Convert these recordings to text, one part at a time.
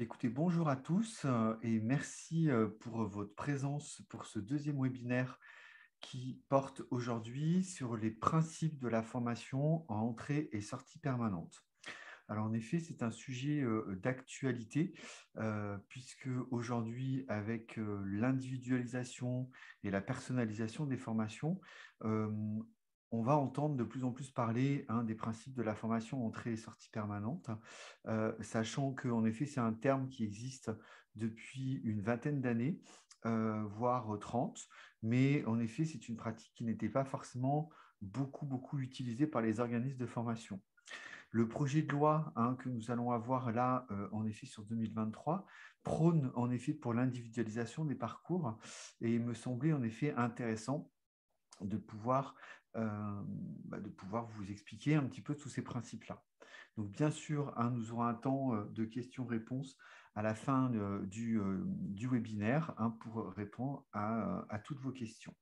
Eh écoutez, bonjour à tous euh, et merci euh, pour votre présence pour ce deuxième webinaire qui porte aujourd'hui sur les principes de la formation en entrée et sortie permanente. Alors en effet, c'est un sujet euh, d'actualité puisque aujourd'hui, avec l'individualisation et la personnalisation des formations, on va entendre de plus en plus parler hein, des principes de la formation entrée et sortie permanente, euh, sachant qu'en effet, c'est un terme qui existe depuis une vingtaine d'années, euh, voire 30, euh, mais en effet, c'est une pratique qui n'était pas forcément beaucoup, beaucoup utilisée par les organismes de formation. Le projet de loi hein, que nous allons avoir là, en effet, sur 2023, prône en effet pour l'individualisation des parcours et il me semblait en effet intéressant de pouvoir euh, bah, de pouvoir vous expliquer un petit peu tous ces principes-là. Donc bien sûr, hein, nous aurons un temps euh, de questions-réponses à la fin euh, du, webinaire hein, pour répondre à, toutes vos questions.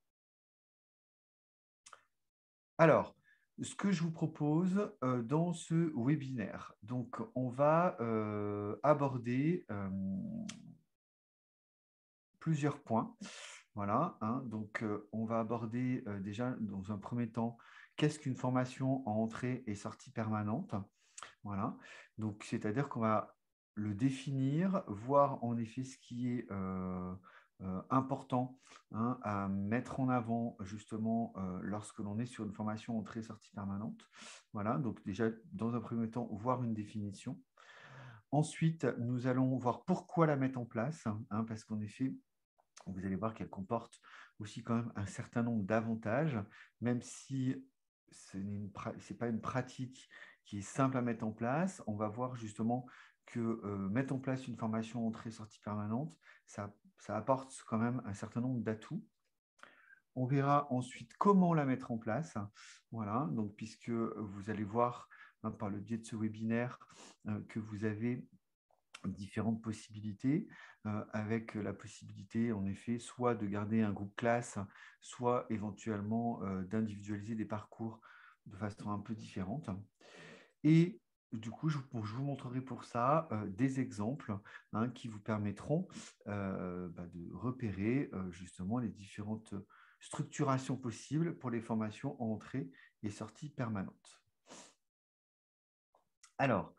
Alors, ce que je vous propose dans ce webinaire, donc on va aborder plusieurs points. Voilà, hein. donc euh, on va aborder euh, déjà dans un premier temps qu'est-ce qu'une formation en entrée et sortie permanente. Voilà, donc c'est-à-dire qu'on va le définir, voir en effet ce qui est euh, important hein, à mettre en avant justement lorsque l'on est sur une formation entrée et sortie permanente. Voilà, donc déjà dans un premier temps, voir une définition. Ensuite, nous allons voir pourquoi la mettre en place, hein, parce qu'en effet, vous allez voir qu'elle comporte aussi quand même un certain nombre d'avantages, même si ce n'est pas une pratique qui est simple à mettre en place. On va voir justement que euh, mettre en place une formation entrée-sortie permanente, ça, apporte quand même un certain nombre d'atouts. On verra ensuite comment la mettre en place. Voilà, donc puisque vous allez voir hein, par le biais de ce webinaire euh, que vous avez différentes possibilités, euh, avec la possibilité, en effet, soit de garder un groupe classe, soit éventuellement euh, d'individualiser des parcours de façon un peu différente. Et du coup, je, vous montrerai pour ça euh, des exemples hein, qui vous permettront bah, de repérer justement les différentes structurations possibles pour les formations en entrée et sortie permanente. Alors,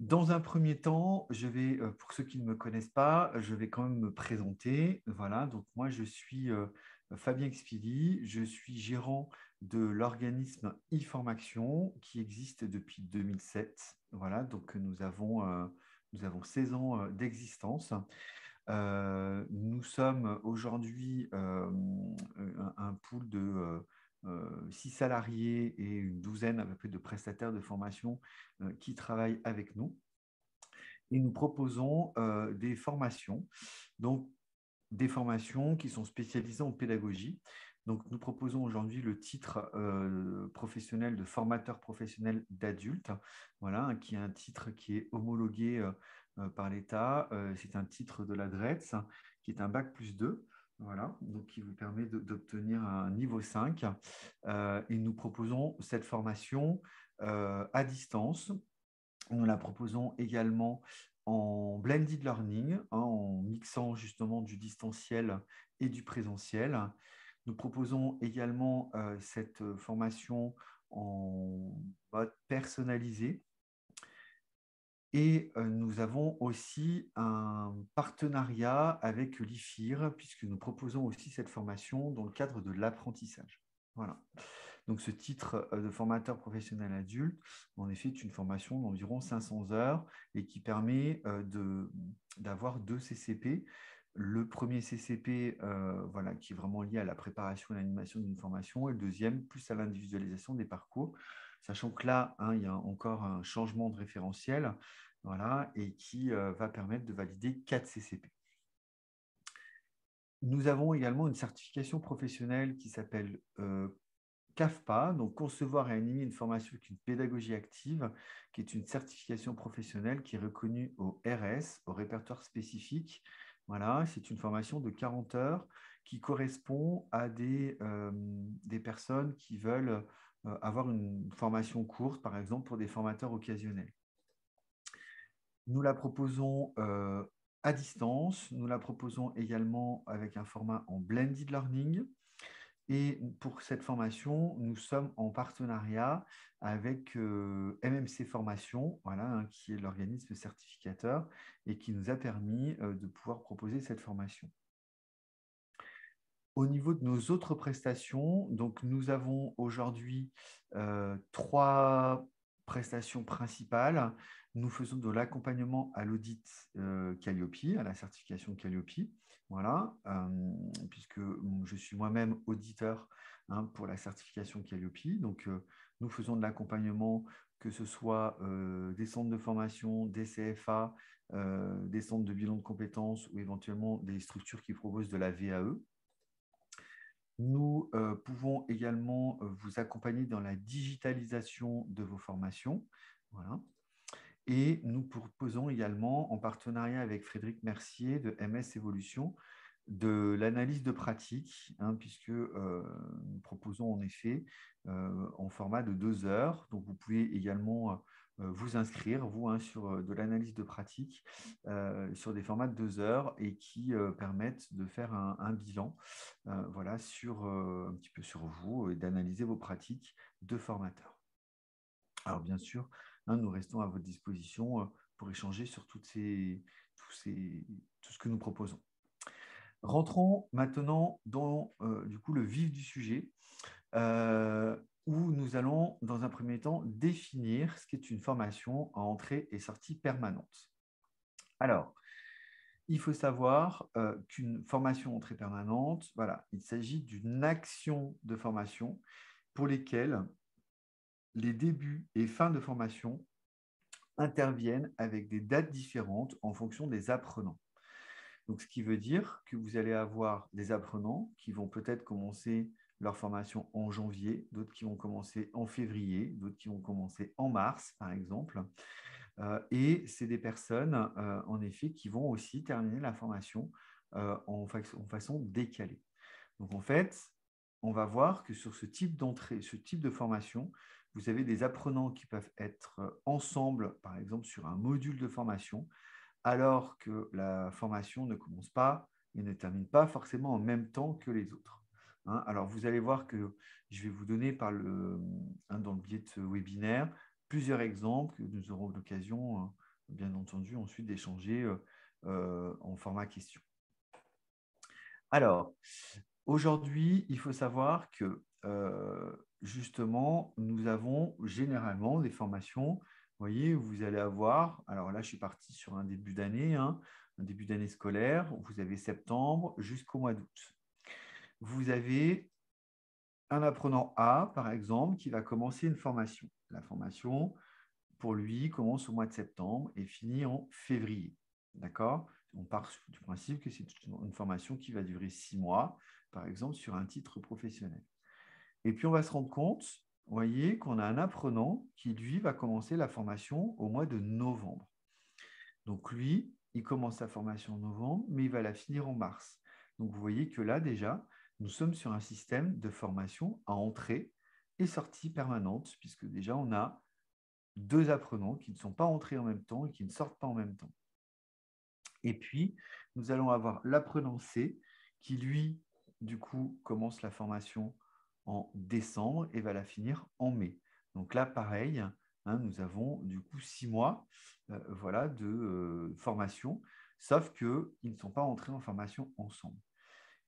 dans un premier temps, je vais, pour ceux qui ne me connaissent pas, je vais quand même me présenter. Voilà, donc moi je suis Fabien Expili, je suis gérant de l'organisme e-formation qui existe depuis 2007. Voilà, donc nous avons, nous avons 16 ans d'existence. nous sommes aujourd'hui un, pool de euh, six salariés et une douzaine à peu près de prestataires de formation euh, qui travaillent avec nous. Et nous proposons euh, des formations, donc des formations qui sont spécialisées en pédagogie. Donc, nous proposons aujourd'hui le titre professionnel de formateur professionnel d'adulte, voilà, hein, qui est un titre qui est homologué par l'État. c'est un titre de la l'adresse, qui est un bac plus 2. Voilà, donc qui vous permet d'obtenir un niveau 5. Euh, et nous proposons cette formation euh, à distance. Nous la proposons également en blended learning, hein, en mixant justement du distanciel et du présentiel. Nous proposons également euh, cette formation en mode personnalisé, et nous avons aussi un partenariat avec l'IFIR, puisque nous proposons aussi cette formation dans le cadre de l'apprentissage. Voilà. Donc ce titre de formateur professionnel adulte, en effet, est une formation d'environ 500 heures et qui permet d'avoir deux CCP. Le premier CCP, voilà, qui est vraiment lié à la préparation et l'animation d'une formation, et le deuxième, plus à l'individualisation des parcours sachant que là, hein, il y a encore un changement de référentiel, voilà, et qui euh, va permettre de valider 4 CCP. Nous avons également une certification professionnelle qui s'appelle euh, CAFPA, donc concevoir et animer une formation avec une pédagogie active, qui est une certification professionnelle qui est reconnue au RS, au répertoire spécifique. Voilà, c'est une formation de 40 heures qui correspond à des euh, personnes qui veulent euh, avoir une formation courte, par exemple, pour des formateurs occasionnels. Nous la proposons euh, à distance, nous la proposons également avec un format en blended learning. Et pour cette formation, nous sommes en partenariat avec euh, MMC Formation, hein, qui est l'organisme certificateur et qui nous a permis de pouvoir proposer cette formation. Au niveau de nos autres prestations, donc nous avons aujourd'hui euh, trois prestations principales. Nous faisons de l'accompagnement à l'audit euh, Calliope, à la certification Calliope. Voilà, euh, puisque je suis moi-même auditeur hein, pour la certification Calliope. Donc, euh, nous faisons de l'accompagnement que ce soit des centres de formation, des CFA, des centres de bilan de compétences ou éventuellement des structures qui proposent de la VAE. Nous euh, pouvons également euh, vous accompagner dans la digitalisation de vos formations. Voilà. Et nous proposons également, en partenariat avec Frédéric Mercier de MS Evolution, de l'analyse de pratique, hein, puisque euh, nous proposons en effet en format de deux heures. Donc vous pouvez également euh, vous inscrire, vous, hein, sur euh, de l'analyse de pratique, euh, sur des formats de deux heures et qui permettent de faire un, bilan voilà, sur, un petit peu sur vous et d'analyser vos pratiques de formateurs. Alors bien sûr, hein, nous restons à votre disposition pour échanger sur toutes tout, ce que nous proposons. Rentrons maintenant dans du coup, le vif du sujet où nous allons, dans un premier temps, définir ce qu'est une formation à entrée et sortie permanente. Alors, il faut savoir euh, qu'une formation entrée permanente, voilà, il s'agit d'une action de formation pour lesquelles les débuts et fins de formation interviennent avec des dates différentes en fonction des apprenants. Donc, ce qui veut dire que vous allez avoir des apprenants qui vont peut-être commencer leur formation en janvier, d'autres qui vont commencer en février, d'autres qui vont commencer en mars, par exemple. Euh, et c'est des personnes, euh, en effet, qui vont aussi terminer la formation euh, en, façon décalée. Donc, en fait, on va voir que sur ce type d'entrée, ce type de formation, vous avez des apprenants qui peuvent être ensemble, par exemple, sur un module de formation, alors que la formation ne commence pas et ne termine pas forcément en même temps que les autres. Hein. alors, vous allez voir que je vais vous donner hein, dans le biais de webinaire plusieurs exemples que nous aurons l'occasion, hein, bien entendu, ensuite d'échanger euh, euh, en format question. Alors, aujourd'hui, il faut savoir que euh, justement, nous avons généralement des formations, vous voyez, vous allez avoir, alors là, je suis parti sur un début d'année, un début d'année scolaire, vous avez septembre jusqu'au mois d'août vous avez un apprenant A, par exemple, qui va commencer une formation. La formation, pour lui, commence au mois de septembre et finit en février. D'accord On part du principe que c'est une formation qui va durer six mois, par exemple, sur un titre professionnel. Et puis, on va se rendre compte, vous voyez, qu'on a un apprenant qui, lui, va commencer la formation au mois de novembre. Donc, lui, il commence sa formation en novembre, mais il va la finir en mars. Donc, vous voyez que là, déjà, nous sommes sur un système de formation à entrée et sortie permanente, puisque déjà on a deux apprenants qui ne sont pas entrés en même temps et qui ne sortent pas en même temps. Et puis, nous allons avoir l'apprenant C qui, lui, du coup, commence la formation en décembre et va la finir en mai. Donc là, pareil, hein, nous avons du coup six mois euh, voilà, de euh, formation, sauf qu'ils ne sont pas entrés en formation ensemble.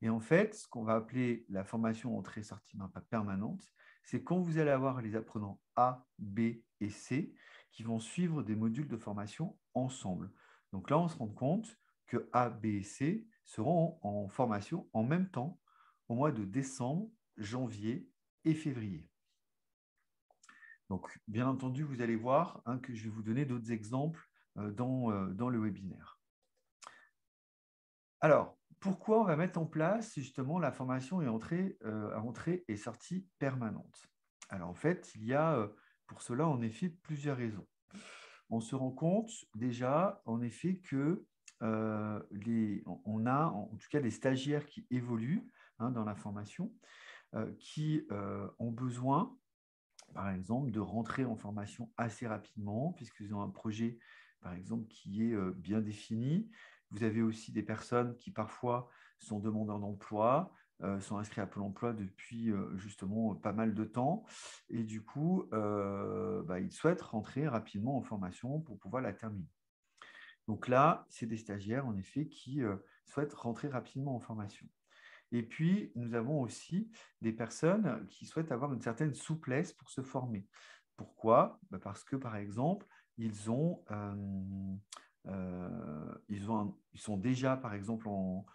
Et en fait, ce qu'on va appeler la formation entrée-sortie permanente, c'est quand vous allez avoir les apprenants A, B et C qui vont suivre des modules de formation ensemble. Donc là, on se rend compte que A, B et C seront en formation en même temps au mois de décembre, janvier et février. Donc, bien entendu, vous allez voir hein, que je vais vous donner d'autres exemples euh, dans, euh, dans le webinaire. Alors, pourquoi on va mettre en place justement la formation entrée, à euh, entrée et sortie permanente Alors en fait, il y a euh, pour cela en effet plusieurs raisons. On se rend compte déjà en effet que euh, on a en tout cas des stagiaires qui évoluent hein, dans la formation, qui ont besoin par exemple de rentrer en formation assez rapidement puisqu'ils ont un projet par exemple, qui est bien défini, vous avez aussi des personnes qui parfois sont demandeurs d'emploi, euh, sont inscrits à Pôle emploi depuis euh, justement pas mal de temps. Et du coup, euh, bah, ils souhaitent rentrer rapidement en formation pour pouvoir la terminer. Donc là, c'est des stagiaires, en effet, qui souhaitent rentrer rapidement en formation. Et puis, nous avons aussi des personnes qui souhaitent avoir une certaine souplesse pour se former. Pourquoi bah, Parce que, par exemple, ils ont euh, ils, sont déjà, par exemple, en,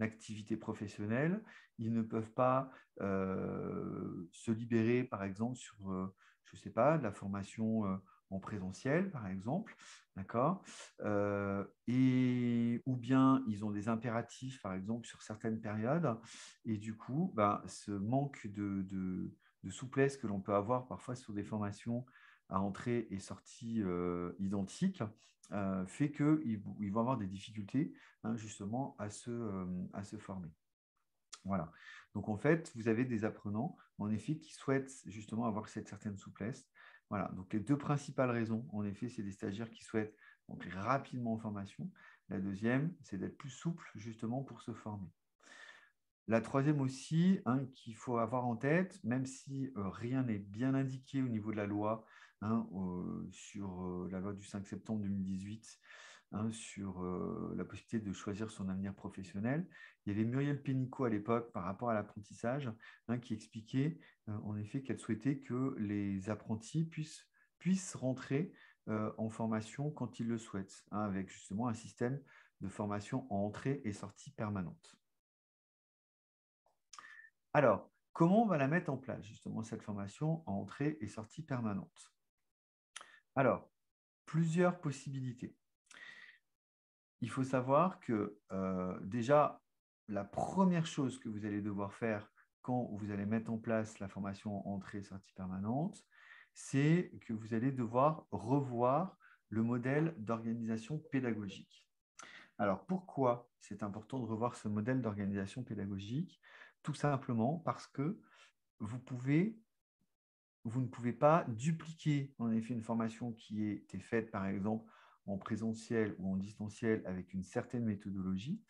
activité professionnelle, ils ne peuvent pas euh, se libérer, par exemple, sur, je euh, je sais pas, de la formation en présentiel, par exemple, d'accord Et ou bien ils ont des impératifs, par exemple, sur certaines périodes, et du coup, ben, ce manque de, de souplesse que l'on peut avoir parfois sur des formations à entrée et sortie identiques, euh, fait qu'ils ils vont avoir des difficultés hein, justement euh, à se, former. Voilà. Donc en fait, vous avez des apprenants, en effet, qui souhaitent justement avoir cette certaine souplesse. Voilà. Donc les deux principales raisons, en effet, c'est des stagiaires qui souhaitent entrer rapidement en formation. La deuxième, c'est d'être plus souple justement pour se former. La troisième aussi, hein, qu'il faut avoir en tête, même si euh, rien n'est bien indiqué au niveau de la loi Hein, sur euh, la loi du 5 septembre 2018 hein, sur euh, la possibilité de choisir son avenir professionnel. Il y avait Muriel Pénicaud à l'époque par rapport à l'apprentissage hein, qui expliquait euh, en effet qu'elle souhaitait que les apprentis puissent, puissent rentrer en formation quand ils le souhaitent, avec justement un système de formation en entrée et sortie permanente. Alors, comment on va la mettre en place, justement, cette formation en entrée et sortie permanente alors, plusieurs possibilités. Il faut savoir que euh, déjà, la première chose que vous allez devoir faire quand vous allez mettre en place la formation entrée-sortie permanente, c'est que vous allez devoir revoir le modèle d'organisation pédagogique. Alors pourquoi c'est important de revoir ce modèle d'organisation pédagogique Tout simplement parce que vous pouvez vous ne pouvez pas dupliquer en effet une formation qui a été faite, par exemple, en présentiel ou en distanciel avec une certaine méthodologie,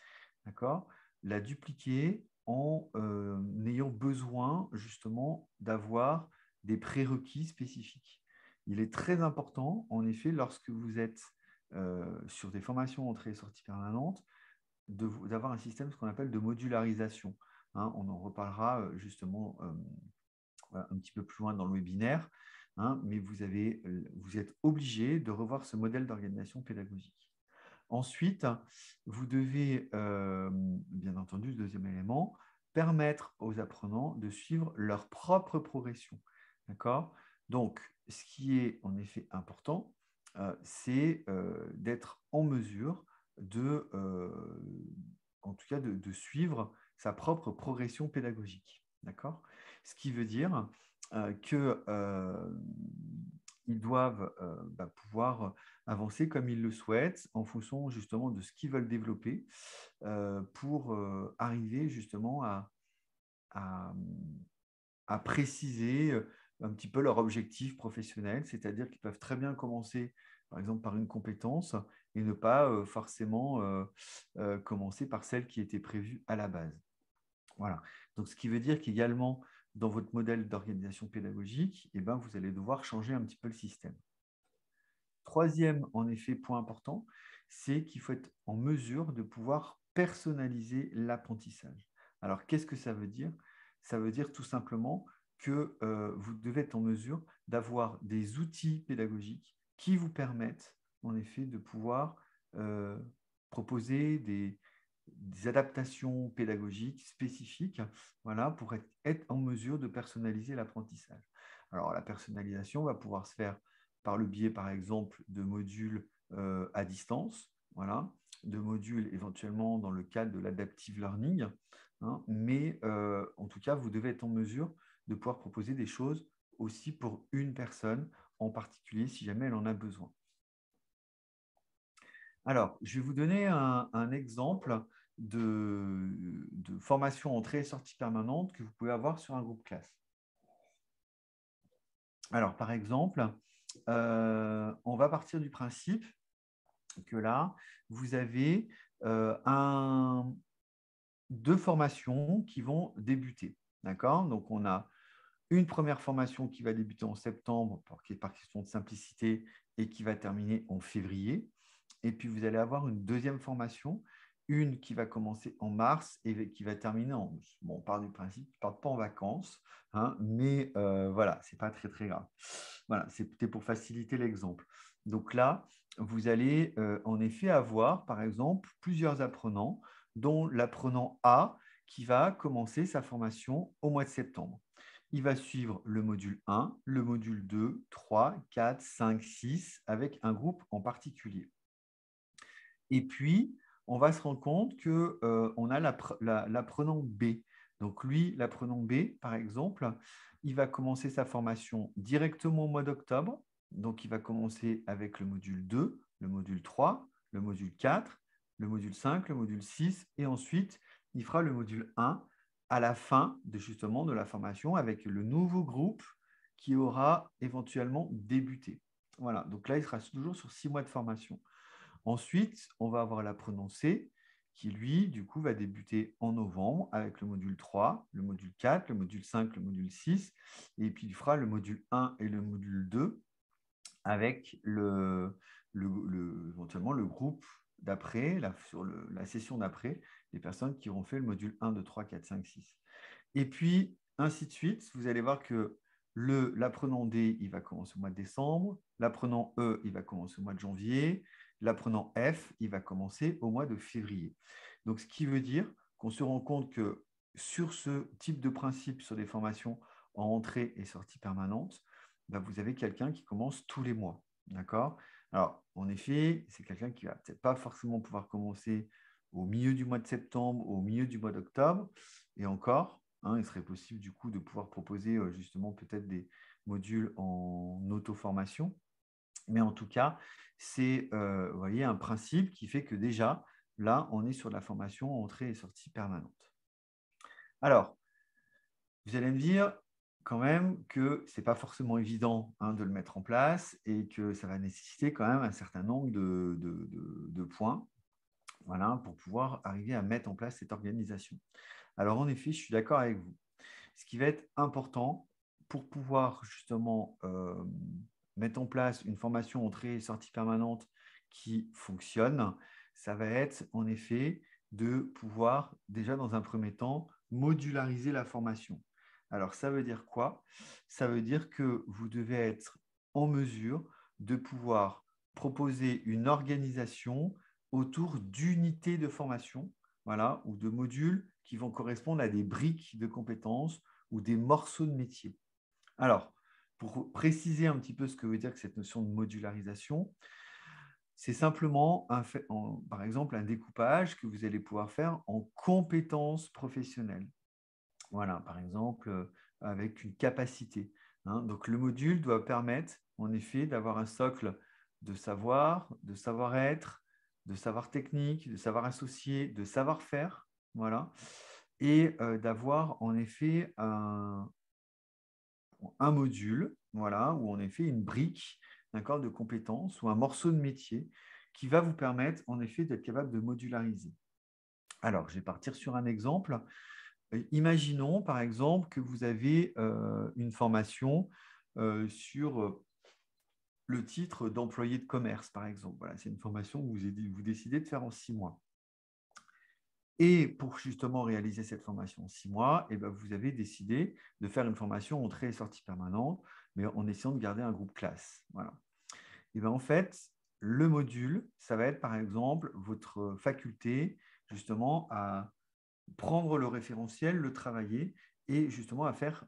d'accord La dupliquer en euh, ayant besoin justement d'avoir des prérequis spécifiques. Il est très important, en effet, lorsque vous êtes euh, sur des formations entrées et sorties permanentes, d'avoir un système ce qu'on appelle de modularisation. Hein. on en reparlera euh, justement un petit peu plus loin dans le webinaire, hein, mais euh, vous, êtes obligé de revoir ce modèle d'organisation pédagogique. Ensuite, vous devez, euh, bien entendu, deuxième élément, permettre aux apprenants de suivre leur propre progression. D'accord Donc, ce qui est en effet important, euh, c'est d'être en mesure de, en tout cas, de suivre sa propre progression pédagogique. D'accord ce qui veut dire euh, qu'ils euh, doivent euh, bah, pouvoir avancer comme ils le souhaitent en fonction justement de ce qu'ils veulent développer pour arriver justement à, à, préciser un petit peu leur objectif professionnel, c'est-à-dire qu'ils peuvent très bien commencer par exemple par une compétence et ne pas forcément commencer par celle qui était prévue à la base. Voilà. Donc ce qui veut dire qu'également dans votre modèle d'organisation pédagogique, et eh ben, vous allez devoir changer un petit peu le système. Troisième, en effet, point important, c'est qu'il faut être en mesure de pouvoir personnaliser l'apprentissage. Alors, qu'est-ce que ça veut dire Ça veut dire tout simplement que euh, vous devez être en mesure d'avoir des outils pédagogiques qui vous permettent, en effet, de pouvoir euh, proposer des, des adaptations pédagogiques spécifiques voilà, pour être, en mesure de personnaliser l'apprentissage. Alors la personnalisation va pouvoir se faire par le biais, par exemple, de modules euh, à distance, voilà, de modules éventuellement dans le cadre de l'adaptive learning, hein, mais euh, en tout cas, vous devez être en mesure de pouvoir proposer des choses aussi pour une personne en particulier si jamais elle en a besoin. Alors, je vais vous donner un, exemple de, formation entrée et sortie permanente que vous pouvez avoir sur un groupe classe. Alors, par exemple, euh, on va partir du principe que là, vous avez euh, deux formations qui vont débuter. D'accord Donc, on a une première formation qui va débuter en septembre par question de simplicité et qui va terminer en février. Et puis, vous allez avoir une deuxième formation, une qui va commencer en mars et qui va terminer en on part du principe on ne pas en vacances, hein, mais euh, voilà, ce n'est pas très, très grave. Voilà, c'était pour faciliter l'exemple. Donc là, vous allez euh, en effet avoir, par exemple, plusieurs apprenants, dont l'apprenant A qui va commencer sa formation au mois de septembre. Il va suivre le module 1, le module 2, 3, 4, 5, 6, avec un groupe en particulier. Et puis, on va se rendre compte qu'on euh, on a l'apprenant B. Donc lui, l'apprenant B, par exemple, il va commencer sa formation directement au mois d'octobre. Donc il va commencer avec le module 2, le module 3, le module 4, le module 5, le module 6, et ensuite, il fera le module 1 à la fin de, justement de la formation avec le nouveau groupe qui aura éventuellement débuté. Voilà, donc là, il sera toujours sur six mois de formation. Ensuite, on va avoir l'apprenant C qui, lui, du coup, va débuter en novembre avec le module 3, le module 4, le module 5, le module 6, et puis il fera le module 1 et le module 2 avec le, éventuellement le groupe d'après, la, session d'après, les personnes qui auront fait le module 1, 2, 3, 4, 5, 6. Et puis, ainsi de suite, vous allez voir que l'apprenant D, il va commencer au mois de décembre, l'apprenant E, il va commencer au mois de janvier, L'apprenant F, il va commencer au mois de février. Donc, ce qui veut dire qu'on se rend compte que sur ce type de principe, sur des formations en entrée et sortie permanente, bah, vous avez quelqu'un qui commence tous les mois. D'accord Alors, en effet, c'est quelqu'un qui va peut-être pas forcément pouvoir commencer au milieu du mois de septembre, au milieu du mois d'octobre, et encore, hein, il serait possible du coup de pouvoir proposer euh, justement peut-être des modules en auto-formation mais en tout cas, c'est euh, un principe qui fait que déjà, là, on est sur la formation entrée et sortie permanente. Alors, vous allez me dire quand même que ce n'est pas forcément évident hein, de le mettre en place et que ça va nécessiter quand même un certain nombre de, points voilà, pour pouvoir arriver à mettre en place cette organisation. Alors, en effet, je suis d'accord avec vous. Ce qui va être important pour pouvoir justement euh, mettre en place une formation entrée et sortie permanente qui fonctionne, ça va être en effet de pouvoir déjà dans un premier temps modulariser la formation. Alors ça veut dire quoi Ça veut dire que vous devez être en mesure de pouvoir proposer une organisation autour d'unités de formation, voilà, ou de modules qui vont correspondre à des briques de compétences ou des morceaux de métier. Alors, pour préciser un petit peu ce que veut dire cette notion de modularisation, c'est simplement, fait, par exemple, un découpage que vous allez pouvoir faire en compétences professionnelles. Voilà, par exemple, euh, avec une capacité. Hein. Donc, le module doit permettre, en effet, d'avoir un socle de savoir, de savoir-être, de savoir technique, de savoir associé, de savoir-faire. Voilà. Et euh, d'avoir, en effet, un, un module, voilà, ou en effet une brique corps de compétences ou un morceau de métier qui va vous permettre en effet d'être capable de modulariser. Alors, je vais partir sur un exemple. Euh, imaginons par exemple que vous avez euh, une formation euh, sur le titre d'employé de commerce, par exemple. Voilà, c'est une formation que vous, vous décidez de faire en six mois. Et pour justement réaliser cette formation en six mois, et eh ben, vous avez décidé de faire une formation entrée et sortie permanente, mais en essayant de garder un groupe classe. Voilà. Et eh bien en fait, le module, ça va être par exemple votre faculté justement à prendre le référentiel, le travailler et justement à faire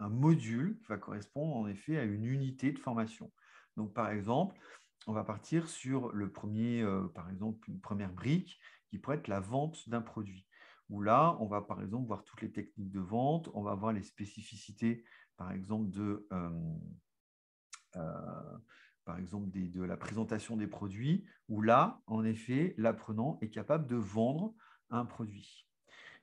un module qui va correspondre en effet à une unité de formation. Donc par exemple, on va partir sur le premier, euh, par exemple, une première brique qui pourrait être la vente d'un produit. Où là, on va par exemple voir toutes les techniques de vente, on va voir les spécificités, par exemple, de, euh, euh, par exemple de la présentation des produits, où là, en effet, l'apprenant est capable de vendre un produit.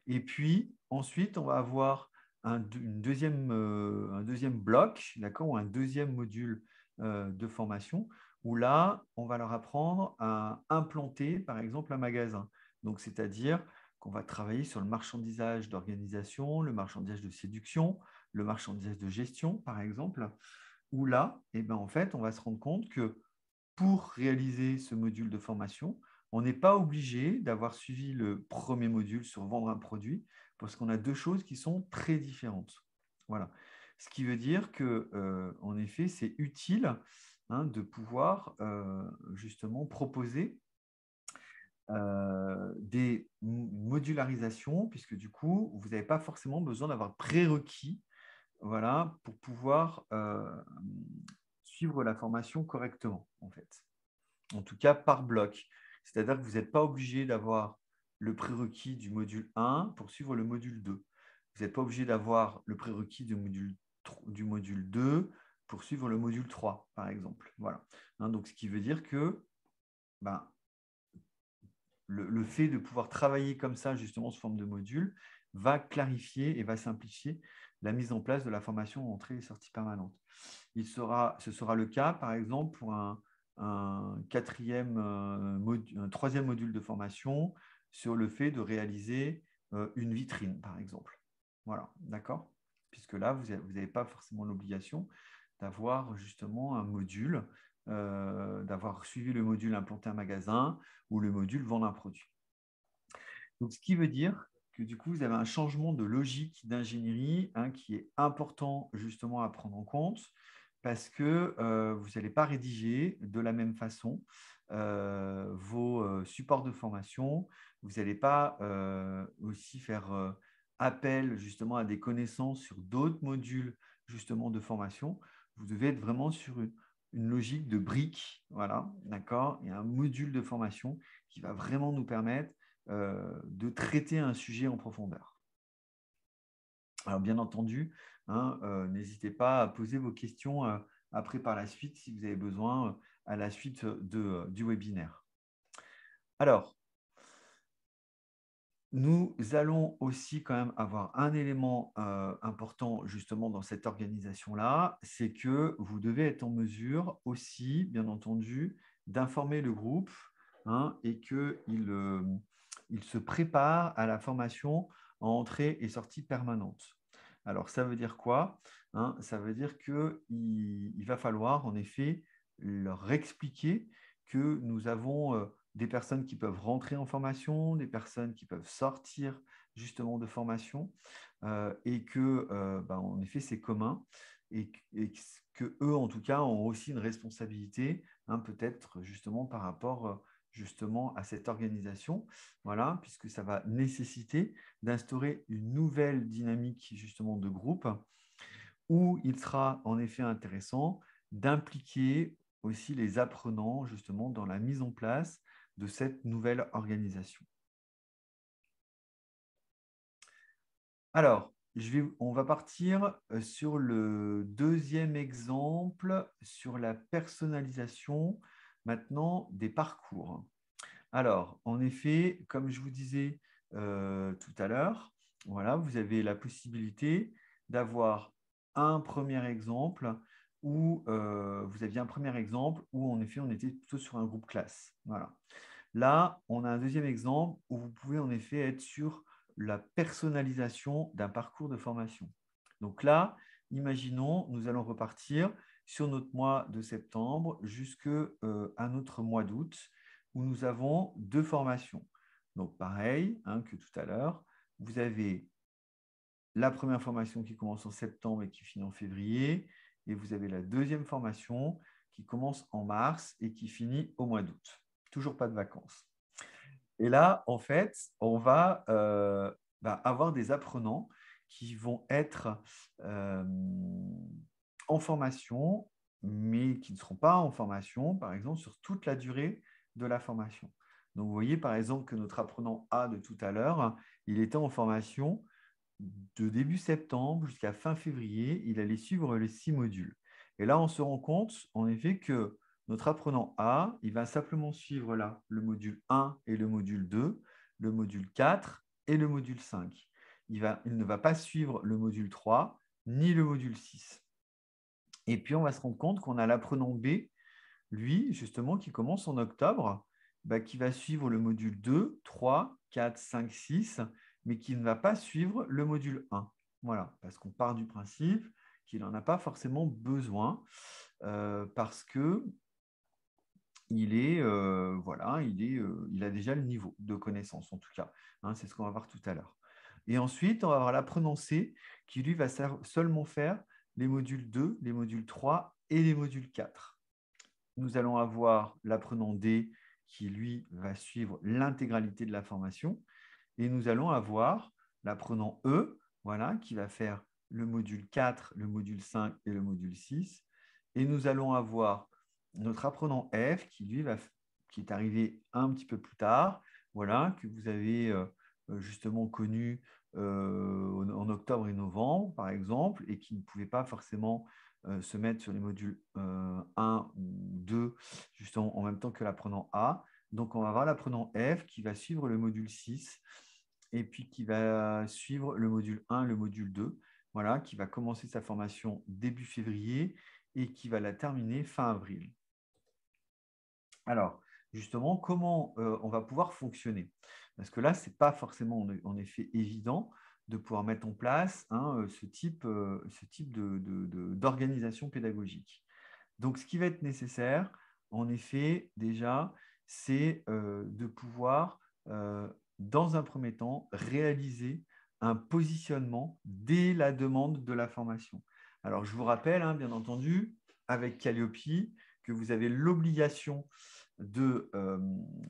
Et puis, ensuite, on va avoir un, deuxième, euh, un deuxième bloc, d'accord, ou un deuxième module de formation, où là, on va leur apprendre à implanter, par exemple, un magasin c'est-à-dire qu'on va travailler sur le marchandisage d'organisation, le marchandisage de séduction, le marchandisage de gestion, par exemple, où là, eh ben, en fait, on va se rendre compte que pour réaliser ce module de formation, on n'est pas obligé d'avoir suivi le premier module sur vendre un produit, parce qu'on a deux choses qui sont très différentes. Voilà. Ce qui veut dire que, euh, en effet, c'est utile hein, de pouvoir euh, justement proposer euh, des modularisations, puisque du coup, vous n'avez pas forcément besoin d'avoir prérequis voilà, pour pouvoir euh, suivre la formation correctement, en fait. En tout cas, par bloc. C'est-à-dire que vous n'êtes pas obligé d'avoir le prérequis du module 1 pour suivre le module 2. Vous n'êtes pas obligé d'avoir le prérequis du module, du module 2 pour suivre le module 3, par exemple. Voilà. Hein, donc, ce qui veut dire que ben, le, fait de pouvoir travailler comme ça, justement, sous forme de module, va clarifier et va simplifier la mise en place de la formation entrée et sortie permanente. ce sera le cas, par exemple, pour euh, un troisième module de formation sur le fait de réaliser euh, une vitrine, par exemple. Voilà, d'accord Puisque là, vous n'avez pas forcément l'obligation d'avoir justement un module euh, d'avoir suivi le module implanter un magasin ou le module vendre un produit. Donc, ce qui veut dire que du coup, vous avez un changement de logique d'ingénierie hein, qui est important justement à prendre en compte parce que euh, vous n'allez pas rédiger de la même façon euh, vos supports de formation, vous n'allez pas aussi faire appel justement à des connaissances sur d'autres modules justement de formation, vous devez être vraiment sur une, une logique de briques voilà, d'accord, et un module de formation qui va vraiment nous permettre euh, de traiter un sujet en profondeur. Alors bien entendu, hein, euh, n'hésitez pas à poser vos questions euh, après par la suite si vous avez besoin à la suite du webinaire. Alors, nous allons aussi quand même avoir un élément euh, important justement dans cette organisation-là, c'est que vous devez être en mesure aussi, bien entendu, d'informer le groupe hein, et qu'il euh, il se prépare à la formation en entrée et sortie permanente. Alors ça veut dire quoi hein, Ça veut dire qu'il il va falloir en effet leur expliquer que nous avons euh, des personnes qui peuvent rentrer en formation, des personnes qui peuvent sortir justement de formation, euh, et que, euh, bah, en effet, c'est commun, et, et, que eux, en tout cas, ont aussi une responsabilité, hein, peut-être justement par rapport euh, justement à cette organisation, voilà, puisque ça va nécessiter d'instaurer une nouvelle dynamique justement de groupe, où il sera en effet intéressant d'impliquer aussi les apprenants justement dans la mise en place de cette nouvelle organisation. Alors, on va partir euh, sur le deuxième exemple, sur la personnalisation maintenant des parcours. Alors, en effet, comme je vous disais euh, tout à l'heure, voilà, vous avez la possibilité d'avoir un premier exemple où euh, vous aviez un premier exemple où en effet on était plutôt sur un groupe classe. Voilà. Là, on a un deuxième exemple où vous pouvez en effet être sur la personnalisation d'un parcours de formation. Donc là, imaginons, nous allons repartir sur notre mois de septembre jusqu'à euh, un autre mois d'août où nous avons deux formations. Donc pareil hein, que tout à l'heure, vous avez la première formation qui commence en septembre et qui finit en février, et vous avez la deuxième formation qui commence en mars et qui finit au mois d'août. Toujours pas de vacances. Et là, en fait, on va euh, bah, avoir des apprenants qui vont être euh, en formation, mais qui ne seront pas en formation, par exemple, sur toute la durée de la formation. Donc, vous voyez, par exemple, que notre apprenant A de tout à l'heure, il était en formation de début septembre jusqu'à fin février, il allait suivre les six modules. Et là, on se rend compte, en effet, que notre apprenant A, il va simplement suivre là le module 1 et le module 2, le module 4 et le module 5. Il, va, il ne va pas suivre le module 3 ni le module 6. Et puis, on va se rendre compte qu'on a l'apprenant B, lui, justement, qui commence en octobre, bah, qui va suivre le module 2, 3, 4, 5, 6 mais qui ne va pas suivre le module 1. Voilà, parce qu'on part du principe qu'il n'en a pas forcément besoin, euh, parce que il est, euh, voilà, il, euh, il a déjà le niveau de connaissance, en tout cas. Hein, c'est ce qu'on va voir tout à l'heure. Et ensuite, on va avoir l'apprenant C, qui lui va seulement faire les modules 2, les modules 3 et les modules 4. Nous allons avoir l'apprenant D, qui lui va suivre l'intégralité de la formation, et nous allons avoir l'apprenant E, voilà, qui va faire le module 4, le module 5 et le module 6. Et nous allons avoir notre apprenant F, qui va, qui est arrivé un petit peu plus tard, que vous avez euh, euh, justement connu euh, en octobre et novembre, par exemple, et qui ne pouvait pas forcément se mettre sur les modules 1 ou 2, justement en même temps que l'apprenant A. Donc, on va avoir l'apprenant F qui va suivre le module 6 et puis qui va suivre le module 1, le module 2, voilà, qui va commencer sa formation début février et qui va la terminer fin avril. Alors, justement, comment euh, on va pouvoir fonctionner Parce que là, ce n'est pas forcément en effet évident de pouvoir mettre en place hein, euh, ce type, euh, ce type d'organisation pédagogique. Donc, ce qui va être nécessaire, en effet, déjà, c'est de pouvoir dans un premier temps, réaliser un positionnement dès la demande de la formation. Alors, je vous rappelle, hein, bien entendu, avec Calliope, que vous avez l'obligation euh,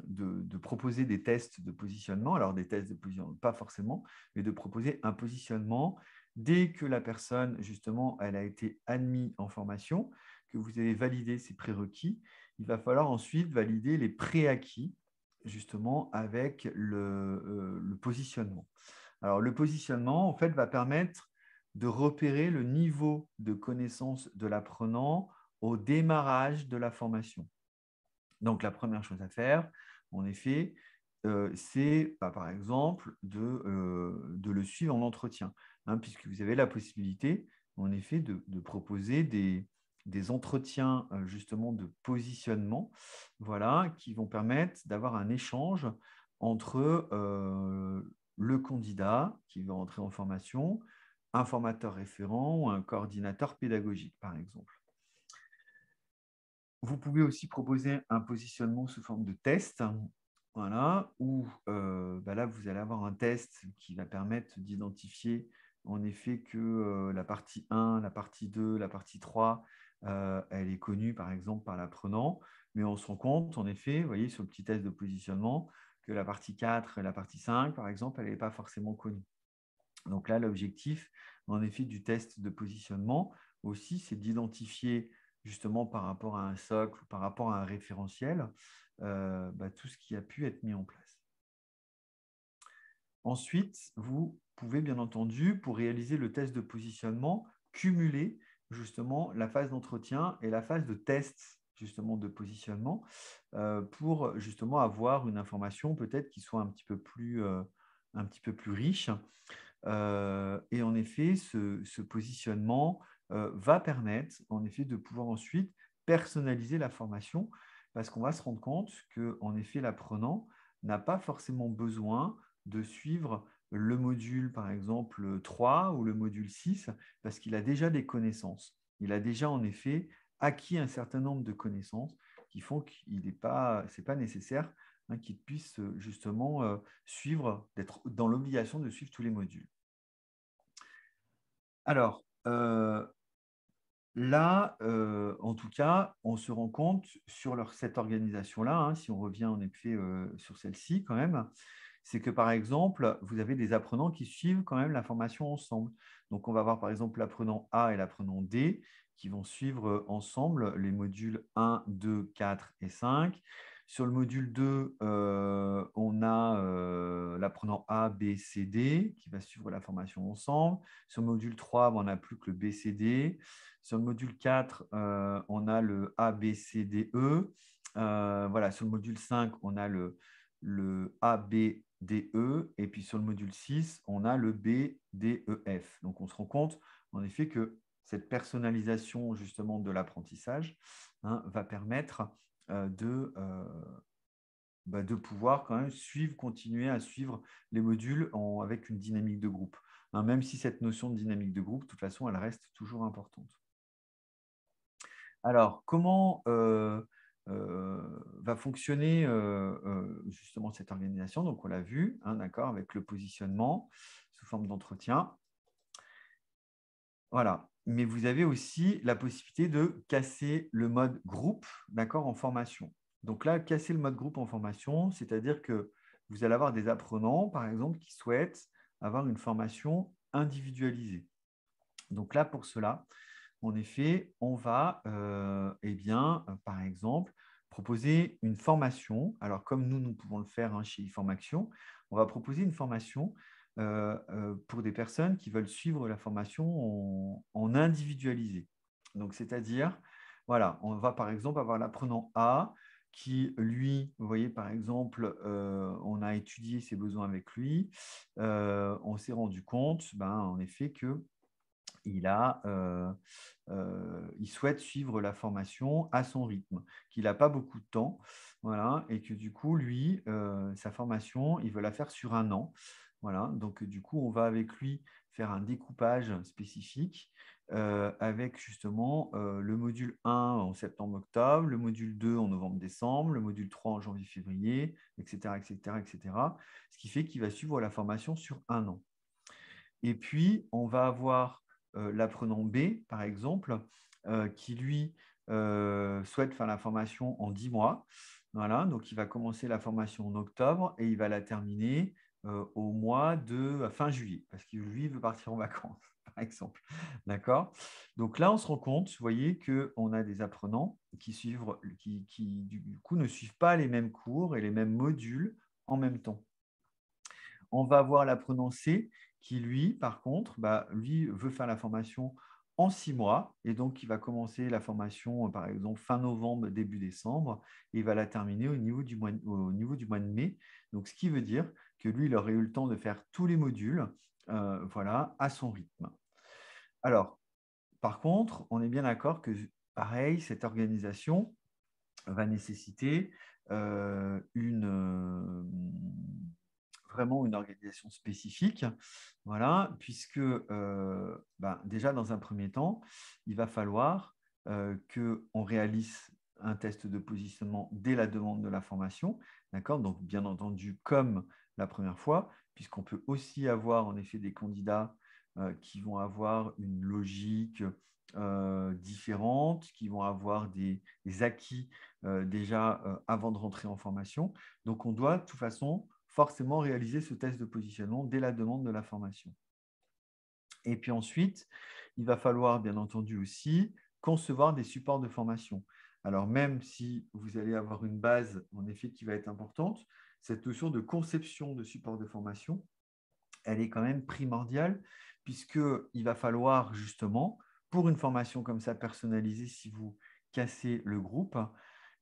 de, de, proposer des tests de positionnement. Alors, des tests de positionnement, pas forcément, mais de proposer un positionnement dès que la personne, justement, elle a été admise en formation, que vous avez validé ses prérequis. Il va falloir ensuite valider les préacquis justement avec euh, le, positionnement. Alors le positionnement, en fait, va permettre de repérer le niveau de connaissance de l'apprenant au démarrage de la formation. Donc la première chose à faire, en effet, euh, c'est bah, par exemple euh, de, le suivre en entretien, hein, puisque vous avez la possibilité, en effet, de proposer des, des entretiens euh, justement de positionnement, voilà, qui vont permettre d'avoir un échange entre euh, le candidat qui veut entrer en formation, un formateur référent ou un coordinateur pédagogique, par exemple. Vous pouvez aussi proposer un positionnement sous forme de test, voilà, où euh, bah là, vous allez avoir un test qui va permettre d'identifier en effet que la partie 1, la partie 2, la partie 3 euh, elle est connue, par exemple, par l'apprenant, mais on se rend compte, en effet, vous voyez, sur le petit test de positionnement, que la partie 4 et la partie 5, par exemple, elle n'est pas forcément connue. Donc là, l'objectif, en effet, du test de positionnement aussi, c'est d'identifier justement par rapport à un socle, par rapport à un référentiel, euh, bah, tout ce qui a pu être mis en place. Ensuite, vous pouvez bien entendu, pour réaliser le test de positionnement, cumuler justement la phase d'entretien et la phase de test justement de positionnement euh, pour justement avoir une information peut-être qui soit un petit peu plus, euh, riche. Euh, et en effet, ce, ce positionnement va permettre en effet de pouvoir ensuite personnaliser la formation parce qu'on va se rendre compte que en effet l'apprenant n'a pas forcément besoin de suivre le module, par exemple, 3 euh, ou le module 6, parce qu'il a déjà des connaissances. Il a déjà, en effet, acquis un certain nombre de connaissances qui font qu'il n'est pas, nécessaire hein, qu'il puisse euh, justement euh, suivre, d'être dans l'obligation de suivre tous les modules. Alors, là, en tout cas, on se rend compte sur cette organisation-là, hein, si on revient en effet sur celle-ci quand même, c'est que par exemple, vous avez des apprenants qui suivent quand même la formation ensemble. Donc on va avoir par exemple l'apprenant A et l'apprenant D qui vont suivre euh, ensemble les modules 1, 2, 4 et 5. Sur le module 2, euh, on a euh, l'apprenant A, B, C, D qui va suivre la formation ensemble. Sur le module 3, ben, on n'a plus que le B, C, D. Sur le module 4, on a le A, B, C, D, E. voilà, sur le module 5, on a le, le A, B, DE, et puis sur le module 6, on a le BDEF. Donc on se rend compte en effet que cette personnalisation justement de l'apprentissage hein, va permettre euh, de, euh, bah, de pouvoir quand même suivre, continuer à suivre les modules avec une dynamique de groupe. Hein, même si cette notion de dynamique de groupe, de toute façon, elle reste toujours importante. Alors, comment euh, euh, va fonctionner euh, euh, justement cette organisation. Donc, on l'a vu, hein, avec le positionnement sous forme d'entretien. Voilà. Mais vous avez aussi la possibilité de casser le mode groupe, d'accord, en formation. Donc là, casser le mode groupe en formation, c'est-à-dire que vous allez avoir des apprenants, par exemple, qui souhaitent avoir une formation individualisée. Donc là, pour cela, en effet, on va, euh, eh bien, euh, par exemple, proposer une formation. Alors, comme nous, nous pouvons le faire hein, chez formation on va proposer une formation euh, pour des personnes qui veulent suivre la formation en, en individualisé. Donc, c'est-à-dire, voilà, on va par exemple avoir l'apprenant A qui, lui, vous voyez, par exemple, on a étudié ses besoins avec lui, on s'est rendu compte, ben, en effet, que il, a, euh, euh, il souhaite suivre la formation à son rythme, qu'il n'a pas beaucoup de temps, voilà, et que du coup, lui, euh, sa formation, il veut la faire sur un an. Voilà, donc du coup, on va avec lui faire un découpage spécifique avec justement le module 1 en septembre-octobre, le module 2 en novembre-décembre, le module 3 en janvier-février, etc., etc., etc. Ce qui fait qu'il va suivre la formation sur un an. Et puis, on va avoir euh, l'apprenant B, par exemple, euh, qui lui euh, souhaite faire la formation en 10 mois. Voilà, donc il va commencer la formation en octobre et il va la terminer au mois de fin juillet, parce qu'il lui veut partir en vacances, par exemple. D'accord Donc là, on se rend compte, vous voyez, qu'on a des apprenants qui, suivent, qui, du coup ne suivent pas les mêmes cours et les mêmes modules en même temps. On va voir l'apprenant C qui lui, par contre, bah, lui veut faire la formation en six mois, et donc il va commencer la formation, euh, par exemple, fin novembre, début décembre, et il va la terminer au niveau du mois, au niveau du mois de mai. Donc, ce qui veut dire que lui, il aurait eu le temps de faire tous les modules, euh, voilà, à son rythme. Alors, par contre, on est bien d'accord que, pareil, cette organisation va nécessiter euh, une, vraiment une organisation spécifique, voilà, puisque euh, ben, déjà dans un premier temps, il va falloir euh, qu'on réalise un test de positionnement dès la demande de la formation, d'accord Donc bien entendu comme la première fois, puisqu'on peut aussi avoir en effet des candidats euh, qui vont avoir une logique différente, qui vont avoir des, acquis déjà avant de rentrer en formation. Donc, on doit de toute façon forcément réaliser ce test de positionnement dès la demande de la formation. Et puis ensuite, il va falloir bien entendu aussi concevoir des supports de formation. Alors même si vous allez avoir une base en effet qui va être importante, cette notion de conception de support de formation, elle est quand même primordiale puisqu'il va falloir justement, pour une formation comme ça personnalisée, si vous cassez le groupe,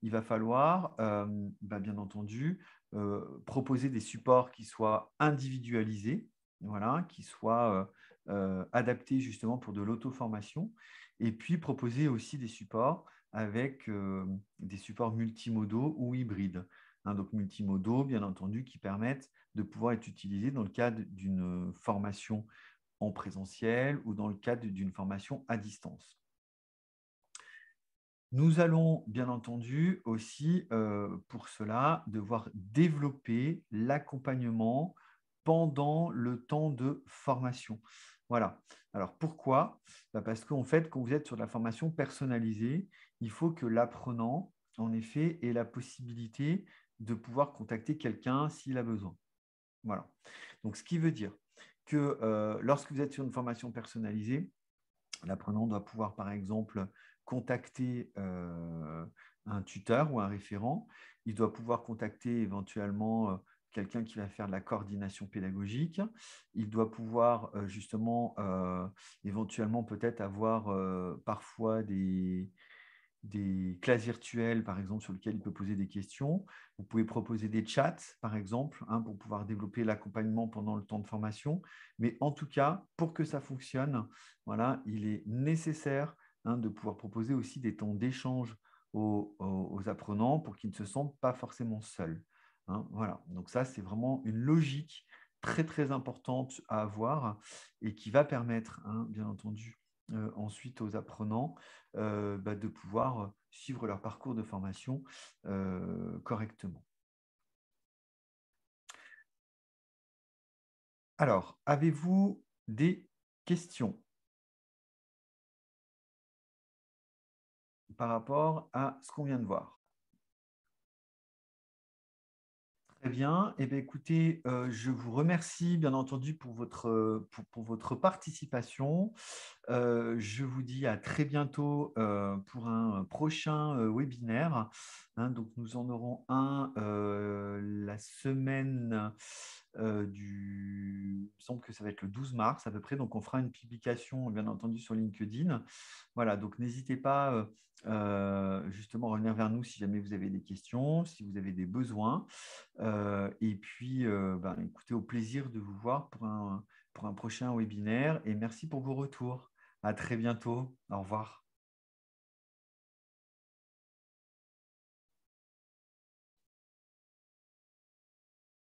il va falloir euh, bah, bien entendu euh, proposer des supports qui soient individualisés, voilà, qui soient euh, euh, adaptés justement pour de l'auto-formation, et puis proposer aussi des supports avec des supports multimodaux ou hybrides. Hein. donc multimodaux, bien entendu, qui permettent de pouvoir être utilisés dans le cadre d'une formation en présentiel ou dans le cadre d'une formation à distance. Nous allons bien entendu aussi euh, pour cela devoir développer l'accompagnement pendant le temps de formation. Voilà. Alors pourquoi bah, Parce qu'en fait, quand vous êtes sur de la formation personnalisée, il faut que l'apprenant, en effet, ait la possibilité de pouvoir contacter quelqu'un s'il a besoin. Voilà. Donc ce qui veut dire que euh, lorsque vous êtes sur une formation personnalisée, l'apprenant doit pouvoir, par exemple, contacter euh, un tuteur ou un référent. Il doit pouvoir contacter éventuellement euh, quelqu'un qui va faire de la coordination pédagogique. Il doit pouvoir euh, justement éventuellement peut-être avoir parfois des, classes virtuelles, par exemple, sur lesquelles il peut poser des questions. Vous pouvez proposer des chats, par exemple, hein, pour pouvoir développer l'accompagnement pendant le temps de formation. Mais en tout cas, pour que ça fonctionne, voilà, il est nécessaire Hein, de pouvoir proposer aussi des temps d'échange aux, apprenants pour qu'ils ne se sentent pas forcément seuls. Hein, voilà, donc ça, c'est vraiment une logique très très importante à avoir et qui va permettre, hein, bien entendu, euh, ensuite aux apprenants euh, bah, de pouvoir suivre leur parcours de formation euh, correctement. Alors, avez-vous des questions par rapport à ce qu'on vient de voir. Très bien. Eh bien écoutez, euh, je vous remercie bien entendu pour votre, pour, pour votre participation. Euh, je vous dis à très bientôt euh, pour un prochain webinaire. Hein. donc nous en aurons un la semaine du... Il me semble que ça va être le 12 mars à peu près. Donc on fera une publication bien entendu sur LinkedIn. Voilà, donc n'hésitez pas euh, justement revenir vers nous si jamais vous avez des questions, si vous avez des besoins. Euh, et puis, euh, ben, écoutez, au plaisir de vous voir pour un, pour un prochain webinaire. Et merci pour vos retours. À très bientôt. Au revoir.